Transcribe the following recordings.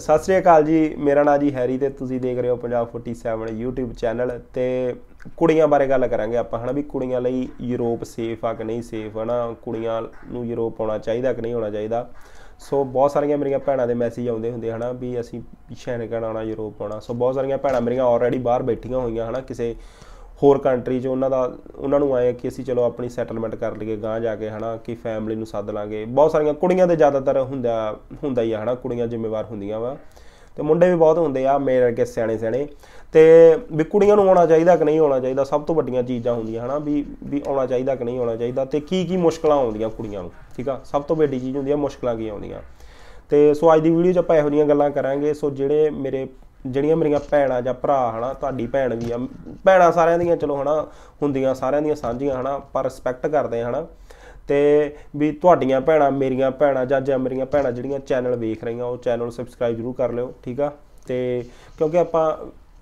ਸਤਿ ਸ੍ਰੀ ਅਕਾਲ ਜੀ ਮੇਰਾ ਨਾਮ ਜੀ ਹੈਰੀ ਤੇ ਤੁਸੀਂ ਦੇਖ ਰਹੇ ਹੋ ਪੰਜਾਬ 47 YouTube ਚੈਨਲ ਤੇ ਕੁੜੀਆਂ ਬਾਰੇ ਗੱਲ ਕਰਾਂਗੇ ਆਪਾਂ ਹਨਾ ਵੀ ਕੁੜੀਆਂ ਲਈ ਯੂਰਪ ਸੇਫ ਆ ਕਿ ਨਹੀਂ ਸੇਫ ਹਨਾ ਕੁੜੀਆਂ ਨੂੰ ਯੂਰਪ ਆਉਣਾ ਚਾਹੀਦਾ ਕਿ ਨਹੀਂ ਆਉਣਾ ਚਾਹੀਦਾ ਸੋ ਬਹੁਤ ਸਾਰੀਆਂ ਮੇਰੀਆਂ ਭੈਣਾਂ ਦੇ ਮੈਸੇਜ ਆਉਂਦੇ ਹੁੰਦੇ ਹਨਾ ਵੀ ਅਸੀਂ ਪਿਛੇ ਨਿਕਲਣਾ ਆਉਣਾ ਯੂਰਪ ਆਉਣਾ ਸੋ ਬਹੁਤ ਸਾਰੀਆਂ ਭੈਣਾਂ ਮੇਰੀਆਂ ਆਲਰੇਡੀ ਬਾਹਰ ਬੈਠੀਆਂ ਹੋਈਆਂ ਹਨਾ ਕਿਸੇ ਹੋਰ ਕੰਟਰੀ 'ਚ ਉਹਨਾਂ ਦਾ ਉਹਨਾਂ ਨੂੰ ਆਏ ਕਿ ਅਸੀਂ ਚਲੋ ਆਪਣੀ ਸੈਟਲਮੈਂਟ ਕਰ ਲਈਏ ਗਾਂ ਜਾ ਕੇ ਹਨਾ ਕਿ ਫੈਮਿਲੀ ਨੂੰ ਸੱਦ ਲਾਂਗੇ ਬਹੁਤ ਸਾਰੀਆਂ ਕੁੜੀਆਂ ਦੇ ਜ਼ਿਆਦਾਤਰ ਹੁੰਦਾ ਹੁੰਦਾ ਹੀ ਆ ਹਨਾ ਕੁੜੀਆਂ ਜ਼ਿੰਮੇਵਾਰ ਹੁੰਦੀਆਂ ਵਾ ਤੇ ਮੁੰਡੇ ਵੀ ਬਹੁਤ ਹੁੰਦੇ ਆ ਮੇਰੇ ਵਰਗੇ ਸਿਆਣੇ ਸਿਆਣੇ ਤੇ ਵੀ ਕੁੜੀਆਂ ਨੂੰ ਆਉਣਾ ਚਾਹੀਦਾ ਕਿ ਨਹੀਂ ਆਉਣਾ ਚਾਹੀਦਾ ਸਭ ਤੋਂ ਵੱਡੀਆਂ ਚੀਜ਼ਾਂ ਹੁੰਦੀਆਂ ਹਨਾ ਵੀ ਵੀ ਆਉਣਾ ਚਾਹੀਦਾ ਕਿ ਨਹੀਂ ਆਉਣਾ ਚਾਹੀਦਾ ਤੇ ਕੀ ਕੀ ਮੁਸ਼ਕਲਾਂ ਆਉਂਦੀਆਂ ਕੁੜੀਆਂ ਨੂੰ ਠੀਕ ਆ ਸਭ ਤੋਂ ਵੱਡੀ ਚੀਜ਼ ਹੁੰਦੀ ਆ ਮੁਸ਼ਕਲਾਂ ਕੀ ਆਉਂਦੀਆਂ ਤੇ ਸੋ ਅੱਜ ਦੀ ਵੀਡੀਓ 'ਚ ਆਪਾਂ ਇਹੋ ਜੀਆਂ ਗੱਲਾਂ ਕਰਾਂਗੇ ਸੋ ਜਿਹੜੇ ਮੇਰੇ ਜਿਹੜੀਆਂ ਮੇਰੀਆਂ ਭੈਣਾਂ ਜਾਂ ਭਰਾ ਹਨਾ ਤੁਹਾਡੀ ਭੈਣ ਵੀ ਆ ਭੈਣਾਂ ਸਾਰਿਆਂ ਦੀਆਂ ਚਲੋ ਹਨਾ ਹੁੰਦੀਆਂ ਸਾਰਿਆਂ ਦੀਆਂ ਸਾਂਝੀਆਂ ਹਨਾ ਪਰ ਰਿਸਪੈਕਟ ਕਰਦੇ ਹਨਾ ਤੇ ਵੀ ਤੁਹਾਡੀਆਂ ਭੈਣਾਂ ਮੇਰੀਆਂ ਭੈਣਾਂ ਜਾਂ ਜਾਂ ਮੇਰੀਆਂ ਭੈਣਾਂ ਜਿਹੜੀਆਂ ਚੈਨਲ ਵੇਖ ਰਹੀਆਂ ਉਹ ਚੈਨਲ ਸਬਸਕ੍ਰਾਈਬ ਜ਼ਰੂਰ ਕਰ ਲਿਓ ਠੀਕ ਆ ਤੇ ਕਿਉਂਕਿ ਆਪਾਂ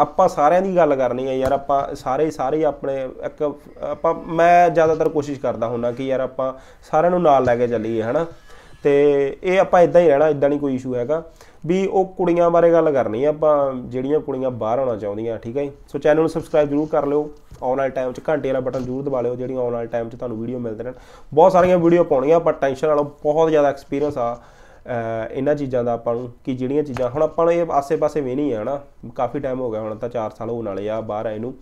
ਆਪਾਂ ਸਾਰਿਆਂ ਦੀ ਗੱਲ ਕਰਨੀ ਹੈ ਯਾਰ ਆਪਾਂ ਸਾਰੇ ਸਾਰੇ ਆਪਣੇ ਇੱਕ ਆਪਾਂ ਮੈਂ ਜ਼ਿਆਦਾਤਰ ਕੋਸ਼ਿਸ਼ ਕਰਦਾ ਹੁੰਦਾ ਕਿ ਯਾਰ ਆਪਾਂ ਸਾਰਿਆਂ ਨੂੰ ਨਾਲ ਲੈ ਕੇ ਚੱਲੀਏ ਹਨਾ ਤੇ ਇਹ ਆਪਾਂ ਇਦਾਂ ਹੀ ਰਹਿਣਾ ਇਦਾਂ ਨਹੀਂ ਕੋਈ ਇਸ਼ੂ ਹੈਗਾ ਵੀ ਉਹ ਕੁੜੀਆਂ ਬਾਰੇ ਗੱਲ ਕਰਨੀ ਆ ਆਪਾਂ ਜਿਹੜੀਆਂ ਕੁੜੀਆਂ ਬਾਹਰ ਆਉਣਾ ਚਾਹੁੰਦੀਆਂ ਠੀਕ ਹੈ ਸੋ ਚੈਨਲ ਨੂੰ ਸਬਸਕ੍ਰਾਈਬ ਜ਼ਰੂਰ ਕਰ ਲਿਓ ਆਨ ਆਲ ਟਾਈਮ 'ਚ ਘੰਟੇ ਵਾਲਾ ਬਟਨ ਜ਼ਰੂਰ ਦਬਾ ਲਿਓ ਜਿਹੜੀਆਂ ਆਨ ਆਲ ਟਾਈਮ 'ਚ ਤੁਹਾਨੂੰ ਵੀਡੀਓ ਮਿਲਦੇ ਰਹਿਣ ਬਹੁਤ ਸਾਰੀਆਂ ਵੀਡੀਓ ਪਾਉਣੀਆਂ ਪਰ ਟੈਨਸ਼ਨ ਨਾਲ ਬਹੁਤ ਜ਼ਿਆਦਾ ਐਕਸਪੀਰੀਅੰਸ ਆ ਇਹਨਾਂ ਚੀਜ਼ਾਂ ਦਾ ਆਪਾਂ ਨੂੰ ਕਿ ਜਿਹੜੀਆਂ ਚੀਜ਼ਾਂ ਹੁਣ ਆਪਾਂ ਨੂੰ ਇਹ ਆਸੇ-ਪਾਸੇ ਵੀ ਨਹੀਂ ਹੈ ਹਨਾ ਕਾਫੀ ਟਾਈਮ ਹੋ ਗਿਆ ਹੁਣ ਤਾਂ 4 ਸਾਲ ਹੋਣ ਵਾਲੇ ਆ ਬਾਹਰ ਆਏ ਨੂੰ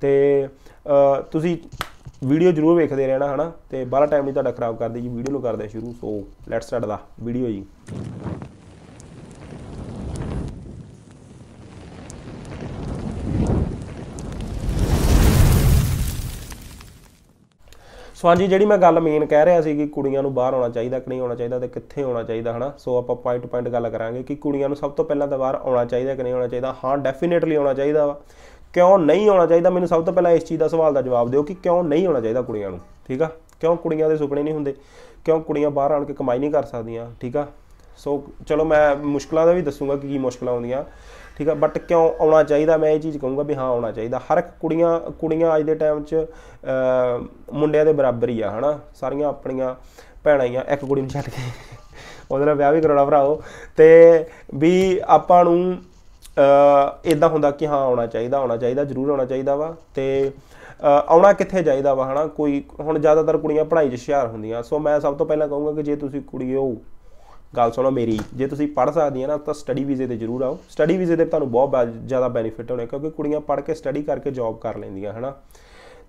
ਤੇ ਤੁਸੀਂ ਵੀਡੀਓ ਜਰੂਰ ਵੇਖਦੇ ਰਹਿਣਾ ਹਨਾ ਤੇ ਬਾਲਾ ਟਾਈਮ ਨਹੀਂ ਤੁਹਾਡਾ ਖਰਾਬ ਕਰਦੇ ਜੀ ਵੀਡੀਓ ਨੂੰ ਕਰਦੇ ਆ ਸ਼ੁਰੂ ਸੋ ਲੈਟਸ ਸਟਾਰਟ ਦਾ ਵੀਡੀਓ ਜੀ ਸੋ ਹਾਂਜੀ ਜਿਹੜੀ ਮੈਂ ਗੱਲ ਮੇਨ ਕਹਿ ਰਿਹਾ ਸੀ ਕਿ ਕੁੜੀਆਂ ਨੂੰ ਬਾਹਰ ਆਉਣਾ ਚਾਹੀਦਾ ਕਿ ਨਹੀਂ ਆਉਣਾ ਚਾਹੀਦਾ ਤੇ ਕਿੱਥੇ ਆਉਣਾ ਚਾਹੀਦਾ ਹਨਾ ਸੋ ਆਪਾਂ ਪੁਆਇੰਟ ਟੂ ਪੁਆਇੰਟ ਗੱਲ ਕਰਾਂਗੇ ਕਿ ਕੁੜੀਆਂ ਨੂੰ ਸਭ ਤੋਂ ਪਹਿਲਾਂ ਤਾਂ ਬਾਹਰ ਆਉਣਾ ਚਾਹੀਦਾ ਕਿ ਨਹੀਂ ਆਉਣਾ ਚਾਹੀਦਾ ਹਾਂ ਡੈਫੀਨੇਟਲੀ ਆਉਣਾ ਚਾਹੀਦਾ ਵਾ ਕਿਉਂ ਨਹੀਂ ਆਉਣਾ ਚਾਹੀਦਾ ਮੈਨੂੰ ਸਭ ਤੋਂ ਪਹਿਲਾਂ ਇਸ ਚੀਜ਼ ਦਾ ਸਵਾਲ ਦਾ ਜਵਾਬ ਦਿਓ ਕਿ ਕਿਉਂ ਨਹੀਂ ਆਉਣਾ ਚਾਹੀਦਾ ਕੁੜੀਆਂ ਨੂੰ ਠੀਕ ਆ ਕਿਉਂ ਕੁੜੀਆਂ ਦੇ ਸੁਪਨੇ ਨਹੀਂ ਹੁੰਦੇ ਕਿਉਂ ਕੁੜੀਆਂ ਬਾਹਰ ਆਣ ਕੇ ਕਮਾਈ ਨਹੀਂ ਕਰ ਸਕਦੀਆਂ ਠੀਕ ਆ ਸੋ ਚਲੋ ਮੈਂ ਮੁਸ਼ਕਲਾਂ ਦਾ ਵੀ ਦੱਸੂਗਾ ਕਿ ਕੀ ਮੁਸ਼ਕਲਾਂ ਆਉਂਦੀਆਂ ਠੀਕ ਆ ਬਟ ਕਿਉਂ ਆਉਣਾ ਚਾਹੀਦਾ ਮੈਂ ਇਹ ਚੀਜ਼ ਕਹੂੰਗਾ ਵੀ ਹਾਂ ਆਉਣਾ ਚਾਹੀਦਾ ਹਰ ਇੱਕ ਕੁੜੀਆਂ ਕੁੜੀਆਂ ਅੱਜ ਦੇ ਟਾਈਮ 'ਚ ਮੁੰਡਿਆਂ ਦੇ ਬਰਾਬਰ ਹੀ ਆ ਹਨਾ ਸਾਰੀਆਂ ਆਪਣੀਆਂ ਭੈਣਾਂ ਹੀ ਆ ਇੱਕ ਕੁੜੀ ਨੂੰ ਛੱਡ ਕੇ ਉਹਦੇ ਨਾਲ ਵਿਆਹ ਵੀ ਕਰਾਉਣਾ ਭਰਾਓ ਤੇ ਵੀ ਆਪਾਂ ਨੂੰ ਇਦਾਂ ਹੁੰਦਾ ਕਿ ਹਾਂ ਆਉਣਾ ਚਾਹੀਦਾ ਆਉਣਾ ਚਾਹੀਦਾ ਜ਼ਰੂਰ ਆਉਣਾ ਚਾਹੀਦਾ ਵਾ ਤੇ ਆਉਣਾ ਕਿੱਥੇ ਚਾਹੀਦਾ ਵਾ ਹਨਾ ਕੋਈ ਹੁਣ ਜ਼ਿਆਦਾਤਰ ਕੁੜੀਆਂ ਪੜ੍ਹਾਈ 'ਚ ਹੁਸ਼ਿਆਰ ਹੁੰਦੀਆਂ ਸੋ ਮੈਂ ਸਭ ਤੋਂ ਪਹਿਲਾਂ ਕਹੂੰਗਾ ਕਿ ਜੇ ਤੁਸੀਂ ਕੁੜੀ ਹੋ ਗੱਲ ਸੁਣੋ ਮੇਰੀ ਜੇ ਤੁਸੀਂ ਪੜ੍ਹ ਸਕਦੀਆਂ ਨਾ ਤਾਂ ਸਟੱਡੀ ਵੀਜ਼ੇ ਤੇ ਜ਼ਰੂਰ ਆਓ ਸਟੱਡੀ ਵੀਜ਼ੇ ਦੇ ਤੁਹਾਨੂੰ ਬਹੁਤ ਜ਼ਿਆਦਾ ਬੈਨੀਫਿਟ ਹੋਣੇ ਕਿਉਂਕਿ ਕੁੜੀਆਂ ਪੜ੍ਹ ਕੇ ਸਟੱਡੀ ਕਰਕੇ ਜੌਬ ਕਰ ਲੈਂਦੀਆਂ ਹਨਾ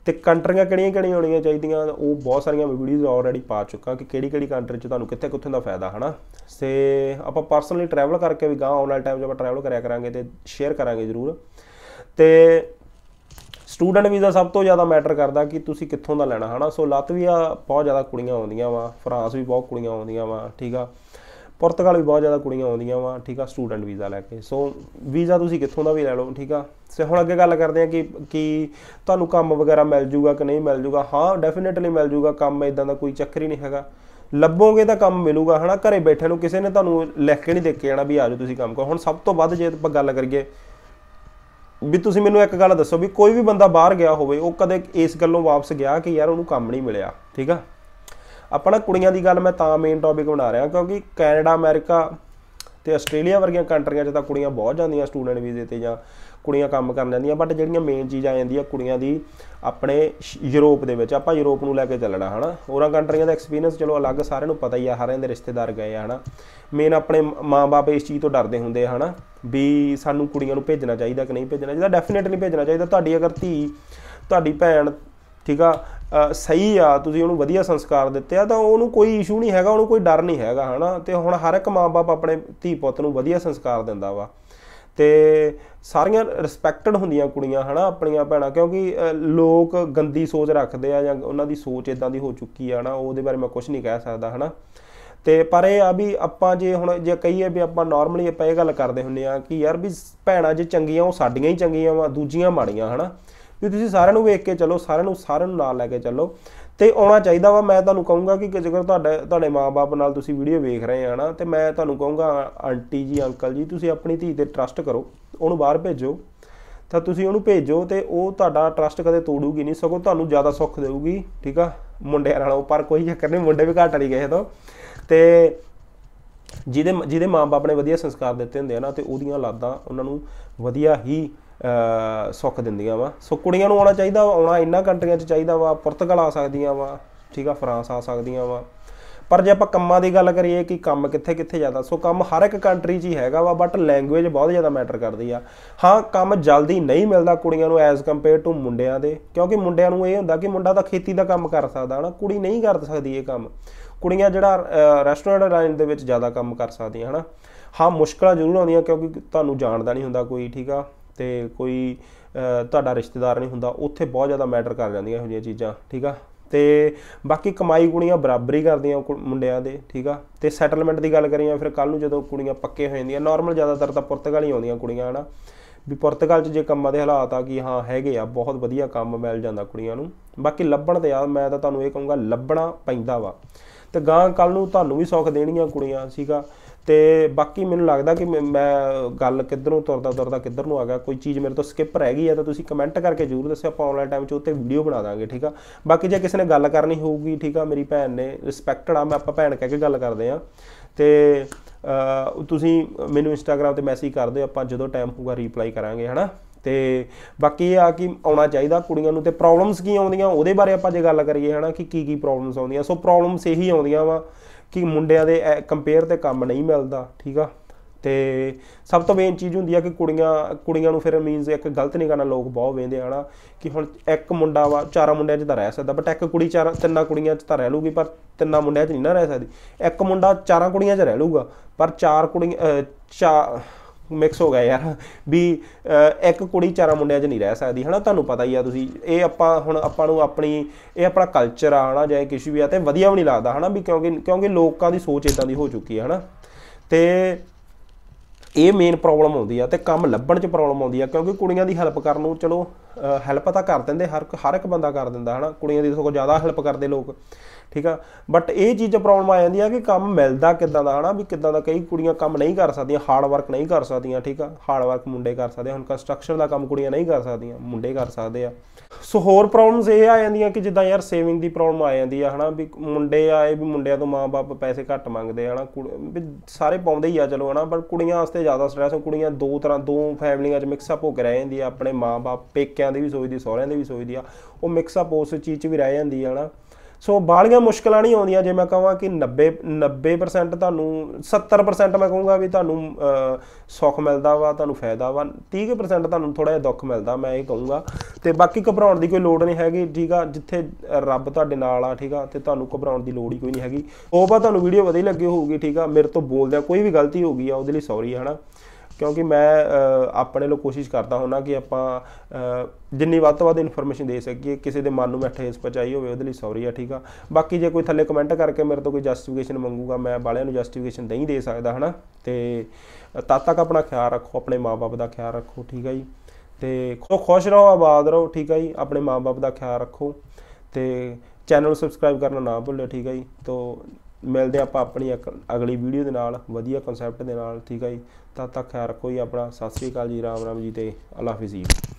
ਤੇ ਕੰਟਰੀਆਂ ਕਿਹੜੀਆਂ ਕਿਹੜੀਆਂ ਹੋਣੀਆਂ ਚਾਹੀਦੀਆਂ ਉਹ ਬਹੁਤ ਸਾਰੀਆਂ ਵੀਡੀਓਜ਼ ਆਲਰੇਡੀ ਪਾ ਚੁੱਕਾ ਕਿ ਕਿਹੜੀ ਕਿਹੜੀ ਕੰਟਰੀ 'ਚ ਤੁਹਾਨੂੰ ਕਿੱਥੇ ਕਿੱਥੇ ਦਾ ਫਾਇਦਾ ਹਨਾ ਤੇ ਆਪਾਂ ਪਰਸਨਲੀ ਟਰੈਵਲ ਕਰਕੇ ਵੀ ਗਾਂ ਆਨਲਾਈਨ ਟਾਈਮ 'ਚ ਆਪਾਂ ਟਰੈਵਲ ਕਰਿਆ ਕਰਾਂਗੇ ਤੇ ਸ਼ੇਅਰ ਕਰਾਂਗੇ ਜ਼ਰੂਰ ਤੇ ਸਟੂਡੈਂਟ ਵੀਜ਼ਾ ਸਭ ਤੋਂ ਜ਼ਿਆਦਾ ਮੈਟਰ ਕਰਦਾ ਕਿ ਤੁਸੀਂ ਕਿੱਥੋਂ ਦਾ ਲੈਣਾ ਹਨਾ ਸੋ ਲਾਤਵੀਆ ਬਹੁਤ ਜ਼ਿਆਦਾ ਕੁੜੀਆਂ ਆਉਂਦੀਆਂ ਵਾ ਫਰਾਂਸ ਵੀ ਬਹੁਤ ਕੁੜੀਆਂ ਆਉਂਦੀਆਂ ਵਾ ਠੀਕ ਆ ਪੁਰਤਗਾਲ ਵੀ ਬਹੁਤ ਜ਼ਿਆਦਾ ਕੁੜੀਆਂ ਆਉਂਦੀਆਂ ਵਾ ਠੀਕ ਆ ਸਟੂਡੈਂਟ ਵੀਜ਼ਾ ਲੈ ਕੇ ਸੋ ਵੀਜ਼ਾ ਤੁਸੀਂ ਕਿੱਥੋਂ ਦਾ ਵੀ ਲੈ ਲਓ ਠੀਕ ਆ ਸੇ ਹੁਣ ਅੱਗੇ ਗੱਲ ਕਰਦੇ ਆ ਕਿ ਕਿ ਤੁਹਾਨੂੰ ਕੰਮ ਵਗੈਰਾ ਮਿਲ ਜੂਗਾ ਕਿ ਨਹੀਂ ਮਿਲ ਜੂਗਾ ਹਾਂ ਡੈਫੀਨਿਟਲੀ ਮਿਲ ਜੂਗਾ ਕੰਮ ਇਦਾਂ ਦਾ ਕੋਈ ਚੱਕਰ ਹੀ ਨਹੀਂ ਹੈਗਾ ਲੱਭੋਗੇ ਤਾਂ ਕੰਮ ਮਿਲੂਗਾ ਹਨਾ ਘਰੇ ਬੈਠੇ ਨੂੰ ਕਿਸੇ ਨੇ ਤੁਹਾਨੂੰ ਲਿਖ ਕੇ ਨਹੀਂ ਦੇ ਕੇ ਜਾਣਾ ਵੀ ਆਜੋ ਤੁਸੀਂ ਕੰਮ ਕਰੋ ਹੁਣ ਸਭ ਤੋਂ ਵੱਧ ਜੇ ਆਪਾਂ ਗੱਲ ਕਰੀਏ ਵੀ ਤੁਸੀਂ ਮੈਨੂੰ ਇੱਕ ਗੱਲ ਦੱਸੋ ਵੀ ਕੋਈ ਵੀ ਬੰਦਾ ਬਾਹਰ ਗਿਆ ਹੋਵੇ ਉਹ ਕਦੇ ਇਸ ਗੱਲੋਂ ਵਾਪਸ ਗਿਆ ਕਿ ਯਾਰ ਉਹਨੂੰ ਕੰਮ ਨਹੀਂ ਮਿਲਿਆ ਠੀਕ ਆ ਆਪਾਂ ਨਾ ਕੁੜੀਆਂ ਦੀ ਗੱਲ ਮੈਂ ਤਾਂ ਮੇਨ ਟੌਪਿਕ ਬਣਾ ਰਿਹਾ ਕਿਉਂਕਿ ਕੈਨੇਡਾ ਅਮਰੀਕਾ ਤੇ ਆਸਟ੍ਰੇਲੀਆ ਵਰਗੀਆਂ ਕੰਟਰੀਆਂ 'ਚ ਤਾਂ ਕੁੜੀਆਂ ਬਹੁਤ ਜਾਂਦੀਆਂ ਸਟੂਡੈਂਟ ਵੀਜ਼ੇ ਤੇ ਜਾਂ ਕੁੜੀਆਂ ਕੰਮ ਕਰਨ ਜਾਂਦੀਆਂ ਬਟ ਜਿਹੜੀਆਂ ਮੇਨ ਚੀਜ਼ ਆ ਜਾਂਦੀ ਕੁੜੀਆਂ ਦੀ ਆਪਣੇ ਯੂਰਪ ਦੇ ਵਿੱਚ ਆਪਾਂ ਯੂਰਪ ਨੂੰ ਲੈ ਕੇ ਚੱਲਣਾ ਹਨਾ ਹੋਰਾਂ ਕੰਟਰੀਆਂ ਦਾ ਐਕਸਪੀਰੀਅੰਸ ਚਲੋ ਅਲੱਗ ਸਾਰਿਆਂ ਨੂੰ ਪਤਾ ਹੀ ਆ ਸਾਰਿਆਂ ਦੇ ਰਿਸ਼ਤੇਦਾਰ ਗਏ ਆ ਹਨਾ ਮੇਨ ਆਪਣੇ ਮਾਪੇ ਇਸ ਚੀਜ਼ ਤੋਂ ਡਰਦੇ ਹੁੰਦੇ ਆ ਹਨਾ ਵੀ ਸਾਨੂੰ ਕੁੜੀਆਂ ਨੂੰ ਭੇਜਣਾ ਚਾਹੀਦਾ ਕਿ ਨਹੀਂ ਭੇਜਣਾ ਚਾਹੀਦਾ ਡੈਫੀਨਿਟਲੀ ਭੇਜਣਾ ਚਾਹੀਦਾ ਤੁਹਾਡੀ ਅਗਰ ਧੀ ਤੁਹਾਡੀ ਭੈਣ ਠੀਕ ਆ ਸਹੀ ਆ ਤੁਸੀਂ ਉਹਨੂੰ ਵਧੀਆ ਸੰਸਕਾਰ ਦਿੱਤੇ ਆ ਤਾਂ ਉਹਨੂੰ ਕੋਈ ਇਸ਼ੂ ਨਹੀਂ ਹੈਗਾ ਉਹਨੂੰ ਕੋਈ ਡਰ ਨਹੀਂ ਹੈਗਾ ਹਨਾ ਤੇ ਹੁਣ ਹਰ ਇੱਕ ਮਾਪੇ ਆਪਣੇ ਧੀ ਪੁੱਤ ਨੂੰ ਵਧੀਆ ਸੰਸਕਾਰ ਦਿੰਦਾ ਵਾ ਤੇ ਸਾਰੀਆਂ ਰਿਸਪੈਕਟਡ ਹੁੰਦੀਆਂ ਕੁੜੀਆਂ ਹਨਾ ਆਪਣੀਆਂ ਭੈਣਾਂ ਕਿਉਂਕਿ ਲੋਕ ਗੰਦੀ ਸੋਚ ਰੱਖਦੇ ਆ ਜਾਂ ਉਹਨਾਂ ਦੀ ਸੋਚ ਇਦਾਂ ਦੀ ਹੋ ਚੁੱਕੀ ਆ ਹਨਾ ਉਹਦੇ ਬਾਰੇ ਮੈਂ ਕੁਝ ਨਹੀਂ ਕਹਿ ਸਕਦਾ ਹਨਾ ਤੇ ਪਰ ਇਹ ਆ ਵੀ ਆਪਾਂ ਜੇ ਹੁਣ ਜੇ ਕਹੀਏ ਵੀ ਆਪਾਂ ਨਾਰਮਲੀ ਆਪਾਂ ਇਹ ਗੱਲ ਕਰਦੇ ਹੁੰਨੇ ਆ ਕਿ ਯਾਰ ਵੀ ਭੈਣਾਂ ਜੇ ਚੰਗੀਆਂ ਉਹ ਸਾਡੀਆਂ ਹੀ ਚੰਗੀਆਂ ਵਾ ਦੂਜੀਆਂ ਮਾੜੀਆਂ ਹਨਾ ਵੀ ਤੁਸੀਂ ਸਾਰਿਆਂ ਨੂੰ ਵੇਖ ਕੇ ਚੱਲੋ ਸਾਰਿਆਂ ਨੂੰ ਸਾਰਿਆਂ ਨੂੰ ਨਾਲ ਲੈ ਕੇ ਚੱਲੋ ਤੇ ਆਉਣਾ ਚਾਹੀਦਾ ਵਾ ਮੈਂ ਤੁਹਾਨੂੰ ਕਹੂੰਗਾ ਕਿ ਜੇਕਰ ਤੁਹਾਡੇ ਤੁਹਾਡੇ ਮਾਪੇ ਨਾਲ ਤੁਸੀਂ ਵੀਡੀਓ ਵੇਖ ਰਹੇ ਆ ਨਾ ਤੇ ਮੈਂ ਤੁਹਾਨੂੰ ਕਹੂੰਗਾ ਆਂਟੀ ਜੀ ਅੰਕਲ ਜੀ ਤੁਸੀਂ ਆਪਣੀ ਧੀ ਤੇ ਟਰਸਟ ਕਰੋ ਉਹਨੂੰ ਬਾਹਰ ਭੇਜੋ ਤਾਂ ਤੁਸੀਂ ਉਹਨੂੰ ਭੇਜੋ ਤੇ ਉਹ ਤੁਹਾਡਾ ਟਰਸਟ ਕਦੇ ਤੋੜੂਗੀ ਨਹੀਂ ਸਗੋਂ ਤੁਹਾਨੂੰ ਜ਼ਿਆਦਾ ਸੁੱਖ ਦੇਊਗੀ ਠੀਕ ਆ ਮੁੰਡਿਆਂ ਨਾਲੋਂ ਪਰ ਕੋਈ ਚੱਕਰ ਨਹੀਂ ਮੁੰਡੇ ਵੀ ਘਾਟ ਵਾਲੀ ਗਏ ਤਾਂ ਤੇ ਜਿਹਦੇ ਜਿਹਦੇ ਮਾਪੇ ਆਪਣੇ ਵਧੀਆ ਸੰਸਕਾਰ ਦਿੱਤੇ ਹੁੰਦੇ ਆ ਨਾ ਤੇ ਉਹਦੀਆਂ ਲਾਦਾਂ ਉਹਨਾਂ ਨੂੰ ਵਧੀਆ ਹੀ ਸੁੱਖ ਦਿੰਦੀਆਂ ਵਾ ਸੋ ਕੁੜੀਆਂ ਨੂੰ ਆਉਣਾ ਚਾਹੀਦਾ ਆਉਣਾ ਇੰਨਾ ਕੰਟਰੀਆਂ 'ਚ ਚਾਹੀਦਾ ਵਾ ਪੁਰਤਗਾਲ ਆ ਸਕਦੀਆਂ ਵਾ ਠੀਕ ਆ ਫਰਾਂਸ ਆ ਸਕਦੀਆਂ ਵਾ ਪਰ ਜੇ ਆਪਾਂ ਕੰਮਾਂ ਦੀ ਗੱਲ ਕਰੀਏ ਕਿ ਕੰਮ ਕਿੱਥੇ ਕਿੱਥੇ ਜ਼ਿਆਦਾ ਸੋ ਕੰਮ ਹਰ ਇੱਕ ਕੰਟਰੀ 'ਚ ਹੀ ਹੈਗਾ ਵਾ ਬਟ ਲੈਂਗੁਏਜ ਬਹੁਤ ਜ਼ਿਆਦਾ ਮੈਟਰ ਕਰਦੀ ਆ ਹਾਂ ਕੰਮ ਜਲਦੀ ਨਹੀਂ ਮਿਲਦਾ ਕੁੜੀਆਂ ਨੂੰ ਐਜ਼ ਕੰਪੇਅਰ ਟੂ ਮੁੰਡਿਆਂ ਦੇ ਕਿਉਂਕਿ ਮੁੰਡਿਆਂ ਨੂੰ ਇਹ ਹੁੰਦਾ ਕਿ ਮੁੰਡਾ ਤਾਂ ਖੇਤੀ ਦਾ ਕੰਮ ਕਰ ਸਕਦਾ ਹਨਾ ਕੁੜੀ ਨਹੀਂ ਕਰ ਸਕਦੀ ਇਹ ਕੰਮ ਕੁੜੀਆਂ ਜਿਹੜਾ ਰੈਸਟੋਰੈਂਟ ਲਾਈਨ ਦੇ ਵਿੱਚ ਜ਼ਿਆਦਾ ਕੰਮ ਕਰ ਸਕਦੀਆਂ ਹਨਾ ਹਾਂ ਮੁਸ਼ਕਲਾਂ ਜ਼ਰੂਰ ਆਉਂਦੀਆਂ ਕਿਉਂਕਿ ਤੁਹਾਨੂੰ ਜਾਣਦਾ ਨਹੀਂ ਹੁੰਦਾ ਕੋਈ ਠੀਕ ਆ ਤੇ ਕੋਈ ਤੁਹਾਡਾ ਰਿਸ਼ਤੇਦਾਰ ਨਹੀਂ ਹੁੰਦਾ ਉੱਥੇ ਬਹੁਤ ਜ਼ਿਆਦਾ ਮੈਟਰ ਕਰ ਜਾਂਦੀਆਂ ਇਹੋ ਜਿਹੀਆਂ ਚੀਜ਼ਾਂ ਠੀਕ ਆ ਤੇ ਬਾਕੀ ਕਮਾਈ ਕੁੜੀਆਂ ਬਰਾਬਰੀ ਕਰਦੀਆਂ ਮੁੰਡਿਆਂ ਦੇ ਠੀਕ ਆ ਤੇ ਸੈਟਲਮੈਂਟ ਦੀ ਗੱਲ ਕਰੀਏ ਫਿਰ ਕੱਲ ਨੂੰ ਜਦੋਂ ਕੁੜੀਆਂ ਪੱਕੇ ਹੋ ਜਾਂਦੀਆਂ ਨਾਰਮਲ ਜ਼ਿਆਦਾਤਰ ਤਾਂ ਪੁਰਤਗਾਲ ਹੀ ਆਉਂਦੀਆਂ ਕੁੜੀਆਂ ਹਨਾ ਵੀ ਪੁਰਤਗਾਲ 'ਚ ਜੇ ਕੰਮਾਂ ਦੇ ਹਾਲਾਤ ਆ ਕਿ ਹਾਂ ਹੈਗੇ ਆ ਬਹੁਤ ਵਧੀਆ ਕੰਮ ਮਿਲ ਜਾਂਦਾ ਕੁੜੀਆਂ ਨੂੰ ਬਾਕੀ ਲੱਭਣ ਤੇ ਆ ਮੈਂ ਤਾਂ ਤੁਹਾਨੂੰ ਇਹ ਕਹੂੰਗਾ ਲੱਭਣਾ ਪੈਂਦਾ ਵਾ ਤੇ ਗਾਂ ਕੱਲ ਨੂੰ ਤੁਹਾਨੂੰ ਵੀ ਸੌਖ ਦੇਣੀਆਂ ਕੁੜੀਆਂ ਸੀਗਾ ਤੇ ਬਾਕੀ ਮੈਨੂੰ ਲੱਗਦਾ ਕਿ ਮੈਂ ਗੱਲ ਕਿੱਧਰੋਂ ਤੁਰਦਾ ਤੁਰਦਾ ਕਿੱਧਰ ਨੂੰ ਆ ਗਿਆ ਕੋਈ ਚੀਜ਼ ਮੇਰੇ ਤੋਂ ਸਕਿਪ ਰਹਿ ਗਈ ਹੈ ਤਾਂ ਤੁਸੀਂ ਕਮੈਂਟ ਕਰਕੇ ਜ਼ਰੂਰ ਦੱਸਿਓ ਆਪਾਂ ਆਨਲਾਈਨ ਟਾਈਮ 'ਚ ਉੱਤੇ ਵੀਡੀਓ ਬਣਾ ਦਾਂਗੇ ਠੀਕ ਆ ਬਾਕੀ ਜੇ ਕਿਸੇ ਨੇ ਗੱਲ ਕਰਨੀ ਹੋਊਗੀ ਠੀਕ ਆ ਮੇਰੀ ਭੈਣ ਨੇ ਰਿਸਪੈਕਟਡ ਆ ਮੈਂ ਆਪਾਂ ਭੈਣ ਕਹਿ ਕੇ ਗੱਲ ਕਰਦੇ ਆ ਤੇ ਤੁਸੀਂ ਮੈਨੂੰ ਇੰਸਟਾਗ੍ਰam ਤੇ ਮੈਸੇਜ ਕਰ ਦਿਓ ਆਪਾਂ ਜਦੋਂ ਟਾਈਮ ਹੋਊਗਾ ਰਿਪਲਾਈ ਕਰਾਂਗੇ ਹਨਾ ਤੇ ਬਾਕੀ ਇਹ ਆ ਕਿ ਆਉਣਾ ਚਾਹੀਦਾ ਕੁੜੀਆਂ ਨੂੰ ਤੇ ਪ੍ਰੋਬਲਮਸ ਕੀ ਆਉਂਦੀਆਂ ਉਹਦੇ ਬਾਰੇ ਆਪਾਂ ਜੇ ਗੱਲ ਕਰੀਏ ਹਨਾ ਕਿ ਕੀ ਕੀ ਪ੍ਰੋਬਲਮਸ ਆਉਂਦੀਆਂ ਸੋ ਪ੍ਰੋਬਲਮਸ ਇਹੀ ਆਉਂਦੀਆਂ ਵਾ ਕਿ ਮੁੰਡਿਆਂ ਦੇ ਕੰਪੇਅਰ ਤੇ ਕੰਮ ਨਹੀਂ ਮਿਲਦਾ ਠੀਕ ਆ ਤੇ ਸਭ ਤੋਂ ਮੇਨ ਚੀਜ਼ ਹੁੰਦੀ ਆ ਕਿ ਕੁੜੀਆਂ ਕੁੜੀਆਂ ਨੂੰ ਫਿਰ ਮੀਨਸ ਇੱਕ ਗਲਤ ਨਹੀਂ ਕਰਨਾ ਲੋਕ ਬਹੁਤ ਵੇਂਦੇ ਹਨਾ ਕਿ ਹੁਣ ਇੱਕ ਮੁੰਡਾ ਵਾ ਚਾਰਾਂ ਮੁੰਡਿਆਂ 'ਚ ਤਾਂ ਰਹਿ ਸਕਦਾ ਬਟ ਇੱਕ ਕੁੜੀ ਚਾਰ ਤਿੰਨਾਂ ਕੁੜੀਆਂ 'ਚ ਤਾਂ ਰਹਿ ਲੂਗੀ ਪਰ ਤਿੰਨਾਂ ਮੁੰਡਿਆਂ 'ਚ ਨਹੀਂ ਨਾ ਰਹਿ ਸਕਦੀ ਇੱਕ ਮੁੰਡਾ ਚਾਰਾਂ ਕੁੜੀਆਂ 'ਚ ਰਹਿ ਲੂਗਾ ਪਰ ਚਾਰ ਕੁੜੀਆਂ ਚਾ ਮਿਕਸ ਹੋ ਗਿਆ ਯਾਰ ਵੀ ਇੱਕ ਕੁੜੀ ਚਾਰਾਂ ਮੁੰਡਿਆਂ 'ਚ ਨਹੀਂ ਰਹਿ ਸਕਦੀ ਹਨਾ ਤੁਹਾਨੂੰ ਪਤਾ ਹੀ ਆ ਤੁਸੀਂ ਇਹ ਆਪਾਂ ਹੁਣ ਆਪਾਂ ਨੂੰ ਆਪਣੀ ਇਹ ਆਪਣਾ ਕਲਚਰ ਆ ਹਨਾ ਜਾਂ ਕਿਸੇ ਵੀ ਆ ਤੇ ਵਧੀਆ ਵੀ ਨਹੀਂ ਲੱਗਦਾ ਹਨਾ ਵੀ ਕਿਉਂਕਿ ਕਿਉਂਕਿ ਲੋਕਾਂ ਦੀ ਸੋਚ ਇਦਾਂ ਦੀ ਹੋ ਚੁੱਕੀ ਹੈ ਹਨਾ ਤੇ ਇਹ ਮੇਨ ਪ੍ਰੋਬਲਮ ਆਉਂਦੀ ਆ ਤੇ ਕੰਮ ਲੱਭਣ 'ਚ ਪ੍ਰੋਬਲਮ ਆਉਂਦੀ ਆ ਕਿਉਂਕਿ ਕੁੜੀਆਂ ਦੀ ਹੈਲਪ ਕਰਨ ਨੂੰ ਚਲੋ ਹੈਲਪ ਤਾਂ ਕਰ ਦਿੰਦੇ ਹਰ ਹਰ ਇੱਕ ਬੰਦਾ ਕਰ ਦਿੰਦਾ ਹਨਾ ਕੁੜੀਆਂ ਦੀ ਸਗੋਂ ਜ਼ਿਆਦਾ ਹੈਲਪ ਕਰਦੇ ਲੋਕ ਠੀਕ ਆ ਬਟ ਇਹ ਚੀਜ਼ ਪ੍ਰੋਬਲਮ ਆ ਜਾਂਦੀ ਆ ਕਿ ਕੰਮ ਮਿਲਦਾ ਕਿੱਦਾਂ ਦਾ ਹਨਾ ਵੀ ਕਿੱਦਾਂ ਦਾ ਕਈ ਕੁੜੀਆਂ ਕੰਮ ਨਹੀਂ ਕਰ ਸਕਦੀਆਂ ਹਾਰਡ ਵਰਕ ਨਹੀਂ ਕਰ ਸਕਦੀਆਂ ਠੀਕ ਆ ਹਾਰਡ ਵਰਕ ਮੁੰਡੇ ਕਰ ਸਕਦੇ ਹਨ ਕੰਸਟਰਕਸ਼ਨ ਦਾ ਕੰਮ ਕੁੜੀਆਂ ਨਹੀਂ ਕਰ ਸਕਦੀਆਂ ਮੁੰਡੇ ਕਰ ਸਕਦੇ ਆ ਸੋ ਹੋਰ ਪ੍ਰੋਬਲਮਸ ਇਹ ਆ ਜਾਂਦੀਆਂ ਕਿ ਜਿੱਦਾਂ ਯਾਰ ਸੇਵਿੰਗ ਦੀ ਪ੍ਰੋਬਲਮ ਆ ਜਾਂਦੀ ਆ ਹਨਾ ਵੀ ਮੁੰਡੇ ਆਏ ਵੀ ਮੁੰਡਿਆਂ ਤੋਂ ਮਾਪੇ ਪੈਸੇ ਘੱਟ ਮੰਗਦੇ ਆ ਹਨਾ ਵੀ ਸਾਰੇ ਪਾਉਂਦੇ ਹੀ ਆ ਚਲੋ ਹਨਾ ਪਰ ਕੁੜੀਆਂ ਵਾਸਤੇ ਜ਼ਿਆਦਾ ਸਟ੍ਰੈਸ ਕੁੜੀਆਂ ਦੋ ਤਰ੍ਹਾਂ ਦੋ ਫੈਮਲੀਆਂ 'ਚ ਮਿਕਸ ਅਪ ਹੋ ਕੇ ਰਹਿ ਜਾਂਦੀ ਆ ਆਪਣੇ ਮਾਪੇ ਪੇਕਿਆਂ ਦੇ ਵੀ ਸੋਚਦੀ ਸਹੁਰਿਆਂ ਦੇ ਵੀ ਸੋਚਦੀ ਆ ਉਹ ਮਿਕਸ ਅਪ ਉਸ ਚੀਜ਼ 'ਚ ਵੀ ਰਹਿ ਜਾਂਦੀ ਆ ਹਨਾ ਸੋ ਬਾਲੀਆਂ ਮੁਸ਼ਕਲਾਂ ਨਹੀਂ ਆਉਂਦੀਆਂ ਜੇ ਮੈਂ ਕਹਾਂ ਕਿ 90 90% ਤੁਹਾਨੂੰ 70% ਮੈਂ ਕਹੂੰਗਾ ਵੀ ਤੁਹਾਨੂੰ ਸੁੱਖ ਮਿਲਦਾ ਵਾ ਤੁਹਾਨੂੰ ਫਾਇਦਾ ਵਾ 30% ਤੁਹਾਨੂੰ ਥੋੜਾ ਜਿਹਾ ਦੁੱਖ ਮਿਲਦਾ ਮੈਂ ਇਹ ਕਹੂੰਗਾ ਤੇ ਬਾਕੀ ਘਬਰਾਉਣ ਦੀ ਕੋਈ ਲੋੜ ਨਹੀਂ ਹੈਗੀ ਠੀਕ ਆ ਜਿੱਥੇ ਰੱਬ ਤੁਹਾਡੇ ਨਾਲ ਆ ਠੀਕ ਆ ਤੇ ਤੁਹਾਨੂੰ ਘਬਰਾਉਣ ਦੀ ਲੋੜ ਹੀ ਕੋਈ ਨਹੀਂ ਹੈਗੀ ਹੋਪਾ ਤੁਹਾਨੂੰ ਵੀਡੀਓ ਵਧੀਆ ਲੱਗੀ ਹੋਊਗੀ ਠੀਕ ਆ ਮੇਰੇ ਤੋਂ ਬੋਲਦਿਆਂ ਕੋਈ ਵੀ ਗਲਤੀ ਹੋ ਗਈ ਆ ਉਹਦੇ ਲਈ ਸੌਰੀ ਹਨਾ ਕਿਉਂਕਿ ਮੈਂ ਆਪਣੇ ਲੋ ਕੋਸ਼ਿਸ਼ ਕਰਦਾ ਹੁੰਨਾ ਕਿ ਆਪਾਂ ਜਿੰਨੀ ਵੱਧ ਤੋਂ ਵੱਧ ਇਨਫੋਰਮੇਸ਼ਨ ਦੇ ਸਕੀਏ ਕਿਸੇ ਦੇ ਮਨ ਨੂੰ ਮੈਂ ਠੇਸ ਪਹੁੰਚਾਈ ਹੋਵੇ ਉਹਦੇ ਲਈ ਸੌਰੀ ਆ ਠੀਕ ਆ ਬਾਕੀ ਜੇ ਕੋਈ ਥੱਲੇ ਕਮੈਂਟ ਕਰਕੇ ਮੇਰੇ ਤੋਂ ਕੋਈ ਜਸਟੀਫਿਕੇਸ਼ਨ ਮੰਗੂਗਾ ਮੈਂ ਬਾਲਿਆਂ ਨੂੰ ਜਸਟੀਫਿਕੇਸ਼ਨ ਨਹੀਂ ਦੇ ਸਕਦਾ ਹਨਾ ਤੇ ਤਦ ਤੱਕ ਆਪਣਾ ਖਿਆਲ ਰੱਖੋ ਆਪਣੇ ਮਾਪੇ ਦਾ ਖਿਆਲ ਰੱਖੋ ਠੀਕ ਆ ਜੀ ਤੇ ਖੁਸ਼ ਰਹੋ ਆਬਾਦ ਰਹੋ ਠੀਕ ਆ ਜੀ ਆਪਣੇ ਮਾਪੇ ਦਾ ਖਿਆਲ ਰੱਖੋ ਤੇ ਚੈਨਲ ਸਬਸਕ੍ਰਾਈਬ ਕਰਨਾ ਨਾ ਭੁੱਲਿਓ ਠੀਕ ਆ ਜੀ ਤੋਂ ਮਿਲਦੇ ਆਪਾਂ ਆਪਣੀ ਅਗਲੀ ਵੀਡੀਓ ਦੇ ਨਾਲ ਵਧੀਆ ਕਨਸੈਪਟ ਦੇ ਨਾਲ ਠੀਕ ਹੈ ਜੀ ਤਦ ਤੱਕ ਖਿਆਲ ਰੱਖੋ ਜੀ ਆਪਣਾ ਸਤਿ ਸ੍ਰੀ ਅਕਾਲ ਜੀ ਰਾਮ ਰਾਮ ਜੀ ਤੇ ਅੱਲਾ ਹਾਫਿਜ਼ ਜੀ